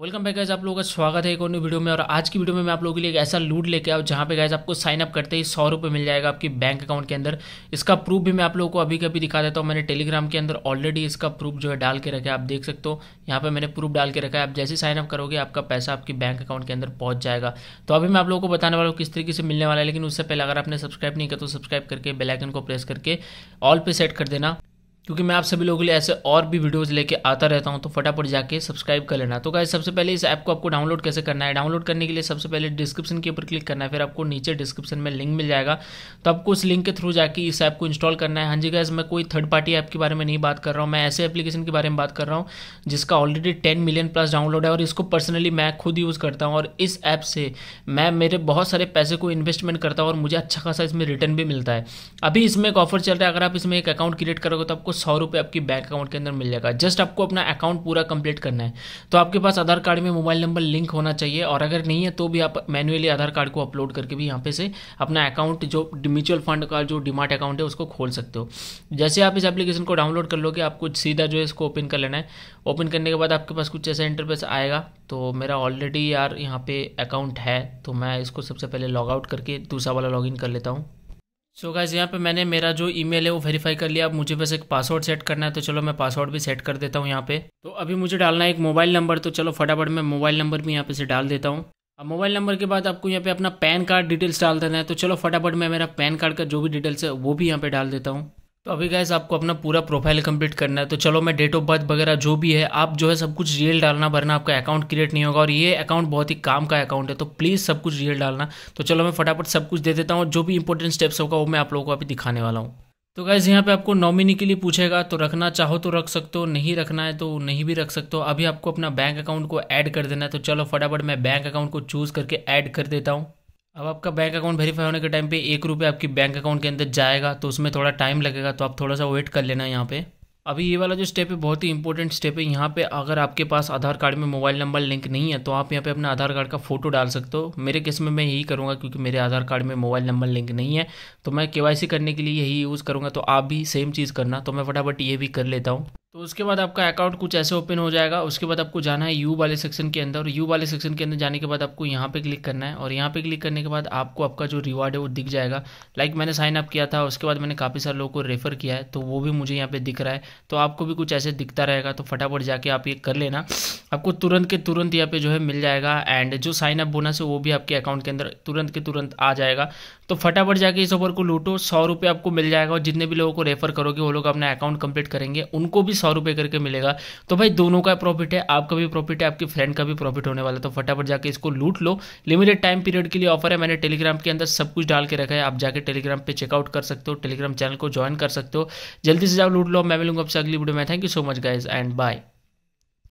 welcome back guys आप लोगों का स्वागत है एक और न्यू वीडियो में और आज की वीडियो में मैं आप लोगों के लिए एक ऐसा लूट लेके आओ जहाँ पे गैस आपको साइन अप करते ही सौ रुपये मिल जाएगा आपकी बैंक अकाउंट के अंदर इसका प्रूफ भी मैं आप लोगों को अभी कभी दिखा देता हूँ मैंने टेलीग्राम के अंदर ऑलरेडी इसका प्रूफ जो है डाल के रखा है आप देख सकते हो यहाँ पर मैंने प्रूफ डाल के रखा है आप जैसे साइन अप करोगे आपका पैसा आपकी बैंक अकाउंट के अंदर पहुँच जाएगा तो अभी मैं आप लोगों को बताने वाला हूँ किस तरीके से मिलने वाला है लेकिन उससे पहले अगर आपने सब्सक्राइब नहीं किया तो सब्सक्राइब करके बेलाइकन को प्रेस करके ऑल पे सेट कर देना क्योंकि मैं आप सभी लोगों के लिए ऐसे और भी वीडियोस लेके आता रहता हूँ तो फटाफट जाके सब्सक्राइब कर लेना तो गाइज सबसे पहले इस ऐप को आपको डाउनलोड कैसे करना है डाउनलोड करने के लिए सबसे पहले डिस्क्रिप्शन के ऊपर क्लिक करना है फिर आपको नीचे डिस्क्रिप्शन में लिंक मिल जाएगा तो आपको उस लिंक के थ्रू जाके इस ऐप को इंस्टॉल करना है हाँ जी गैस मैं कोई थर्ड पार्टी ऐप के बारे में नहीं बात कर रहा हूँ मैं ऐसे एप्लीकेशन के बारे में बात कर रहा हूँ जिसका already ten million plus download है और इसको पर्सनली मैं खुद यूज़ करता हूँ और इस ऐप से मैं मेरे बहुत सारे पैसे को इन्वेस्टमेंट करता हूँ और मुझे अच्छा खासा इसमें रिटर्न भी मिलता है अभी इसमें एक ऑफर चल रहा है अगर आप इसमें एक अकाउंट क्रिएट करोगे तो आपको सौ रुपये आपके बैंक अकाउंट के अंदर मिल जाएगा जस्ट आपको अपना अकाउंट पूरा कंप्लीट करना है तो आपके पास आधार कार्ड में मोबाइल नंबर लिंक होना चाहिए और अगर नहीं है तो भी आप मैनुअली आधार कार्ड को अपलोड करके भी यहाँ पे से अपना अकाउंट जो म्यूचुअल फंड का जो डिमार्ट अकाउंट है उसको खोल सकते हो जैसे आप इस एप्लीकेशन को डाउनलोड कर लोगे आपको सीधा जो है इसको ओपन कर लेना है ओपन करने के बाद आपके पास कुछ ऐसा इंटरफेस आएगा तो मेरा ऑलरेडी यार यहाँ पे अकाउंट है तो मैं इसको सबसे पहले लॉग आउट करके दूसरा वाला इन कर लेता हूँ सो गाइज यहाँ पे मैंने मेरा जो ईमेल है वो वेरीफाई कर लिया अब मुझे बस एक पासवर्ड सेट करना है तो चलो मैं पासवर्ड भी सेट कर देता हूँ यहाँ पे तो अभी मुझे डालना है एक मोबाइल नंबर तो चलो फटाफट मैं मोबाइल नंबर भी यहाँ पे से डाल देता हूँ अब मोबाइल नंबर के बाद आपको यहाँ पे अपना पैन कार्ड डिटेल्स डाल देना है तो चलो फटाफट मैं मेरा पैन कार्ड का जो भी डिटेल्स है वो भी यहाँ पे डाल देता हूँ तो अभी गैस आपको अपना पूरा प्रोफाइल कंप्लीट करना है तो चलो मैं डेट ऑफ बर्थ वगैरह जो भी है आप जो है सब कुछ रियल डालना भरना आपका अकाउंट क्रिएट नहीं होगा और ये अकाउंट बहुत ही काम का अकाउंट है तो प्लीज़ सब कुछ रियल डालना तो चलो मैं फटाफट सब कुछ दे देता हूँ जो भी इंपॉर्टेंट स्टेप्स होगा वो मैं आप लोगों को अभी दिखाने वाला हूँ तो गैस यहाँ पे आपको नॉमिनी के लिए पूछेगा तो रखना चाहो तो रख सकते हो नहीं रखना है तो नहीं भी रख सकते हो अभी आपको अपना बैंक अकाउंट को ऐड कर देना है तो चलो फटाफट मैं बैंक अकाउंट को चूज़ करके ऐड कर देता हूँ अब आपका बैंक अकाउंट वेरीफाई होने के टाइम पे एक रुपये आपकी बैंक अकाउंट के अंदर जाएगा तो उसमें थोड़ा टाइम लगेगा तो आप थोड़ा सा वेट कर लेना यहाँ पे अभी ये वाला जो स्टेप है बहुत ही इंपॉर्टेंट स्टेप है यहाँ पे अगर आपके पास आधार कार्ड में मोबाइल नंबर लिंक नहीं है तो आप यहाँ पे अपना आधार कार्ड का फोटो डाल सकते हो मेरे केस में मैं यही करूँगा क्योंकि मेरे आधार कार्ड में मोबाइल नंबर लिंक नहीं है तो मैं के करने के लिए यही यूज़ करूँगा तो आप भी सेम चीज़ करना तो मैं फटाफट ये भी कर लेता हूँ तो उसके बाद आपका अकाउंट कुछ ऐसे ओपन हो जाएगा उसके बाद आपको जाना है यू वाले सेक्शन के अंदर यू वाले सेक्शन के अंदर जाने के बाद आपको यहाँ पे क्लिक करना है और यहाँ पे क्लिक करने के बाद आपको आपका जो रिवार्ड है वो दिख जाएगा लाइक like मैंने साइन अप किया था उसके बाद मैंने काफ़ी सारे लोगों को रेफर किया है तो वो भी मुझे यहाँ पर दिख रहा है तो आपको भी कुछ ऐसे दिखता रहेगा तो फटाफट जाके आप ये कर लेना आपको तुरंत के तुरंत यहाँ पे जो है मिल जाएगा एंड जो साइन अप बोनस है वो भी आपके अकाउंट के अंदर तुरंत के तुरंत आ जाएगा तो फटाफट जाके इस ऑफर को लूटो सौ रुपये आपको मिल जाएगा और जितने भी लोगों को रेफर करोगे वो लोग अपना अकाउंट कंप्लीट करेंगे उनको भी सौ रुपये करके मिलेगा तो भाई दोनों का प्रॉफिट है आपका भी प्रॉफिट है आपकी फ्रेंड का भी प्रॉफिट होने वाला तो फटाफट जाके इसको लूट लो लिमिटेड टाइम पीरियड के लिए ऑफर है मैंने टेलीग्राम के अंदर सब कुछ डाल के रखा है आप जाके टेलीग्राम पे चेकआउट कर सकते हो टेलीग्राम चैनल को ज्वाइन कर सकते हो जल्दी से जाओ लूट लो मैं मिलूंगा आपसे अगली वीडियो में thank you so much guys and bye